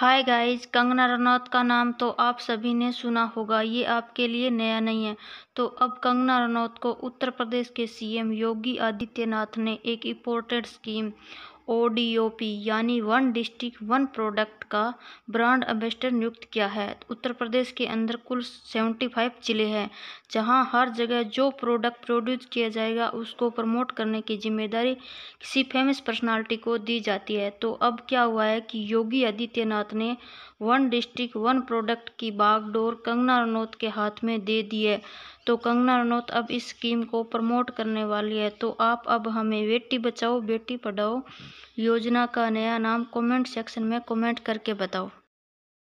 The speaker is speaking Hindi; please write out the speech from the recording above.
हाय गाइज कंगना रनौत का नाम तो आप सभी ने सुना होगा ये आपके लिए नया नहीं है तो अब कंगना रनौत को उत्तर प्रदेश के सीएम योगी आदित्यनाथ ने एक इम्पोर्टेड स्कीम ओ.डी.ओ.पी यानी वन डिस्ट्रिक्ट वन प्रोडक्ट का ब्रांड एम्बेसडर नियुक्त किया है उत्तर प्रदेश के अंदर कुल सेवेंटी फाइव जिले हैं जहां हर जगह जो प्रोडक्ट प्रोड्यूस किया जाएगा उसको प्रमोट करने की जिम्मेदारी किसी फेमस पर्सनालिटी को दी जाती है तो अब क्या हुआ है कि योगी आदित्यनाथ ने वन डिस्ट्रिक्ट वन प्रोडक्ट की बागडोर कंगना रनौत के हाथ में दे दी है तो कंगना रनौत अब इस स्कीम को प्रमोट करने वाली है तो आप अब हमें बेटी बचाओ बेटी पढ़ाओ योजना का नया नाम कमेंट सेक्शन में कमेंट करके बताओ?